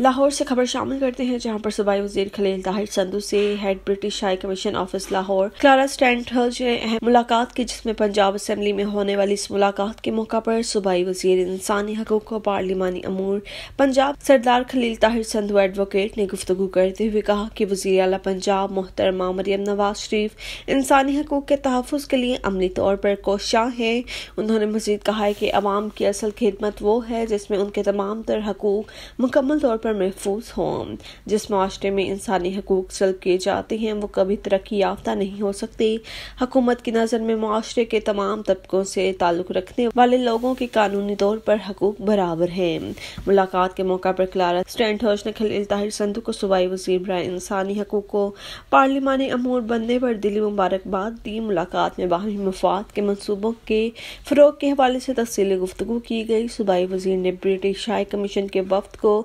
लाहौर से खबर शामिल करते हैं जहां पर सुबह वजीर खलील ताहिर संधु से head British high commission office Lahore Clara Stand ने अहम मुलाकात की जिसमें पंजाब असम्बली में होने वाली इस मुलाकात के मौका पर सूबाई वजीर इंसानी हकूक और पार्लिमानी अमूर पंजाब सरदार खलील ताहिर संधु एडवोकेट ने गुफ्तु करते हुए कहा कि वजीर अला पंजाब मोहतरमा मरियम नवाज शरीफ इंसानी हकूक के तहफ़ के लिए अमली तौर पर कोशाह हैं उन्होंने मजीद कहा है कि अवाम की असल खिदमत वो है जिसमें उनके तमाम तर हकूक मुकम्मल तौर पर पर महफूज हों जिस माशरे में इंसानी हकूक सल्ब किए जाते हैं वो कभी तरक्की याफ्ता नहीं हो सकते हकूमत की नज़र में माशरे के तमाम तबकों से ताल्लुक़ रखने वाले लोगों के कानूनी तौर पर हकूक बराबर हैं मुलाकात के मौका पर क्लारा स्टैंडहोश ने खलील ताहिर संधु को सूबाई वजीर ब्राय इंसानी हकूक को पार्लिमानी अमूर बनने पर दिली मुबारकबाद दी मुलाकात में बाहरी मफाद के मनसूबों के फ़रोग के हवाले से तफसीली गुफ्तु की गई सूबाई वजीर ने ब्रिटिश हाई कमीशन के वफद को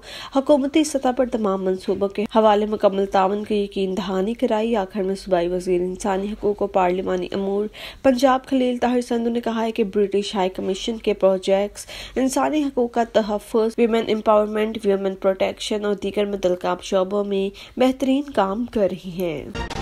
हुकूमती सतह पर तमाम मनसूबों के हवाले मुकम्मल तावन की यकीन दहानी कराई आखिर में सूबाई वजीर इंसानी हकूक और पार्लिमानी अमूर पंजाब खलील ताहिर संधु ने कहा है कि ब्रिटिश हाई कमीशन के प्रोजेक्ट्स इंसानी हकूक का तहफ़ वीमेन एम्पावरमेंट वीमेन प्रोटेक्शन और दीगर मुतलका शोबों में बेहतरीन काम कर रही हैं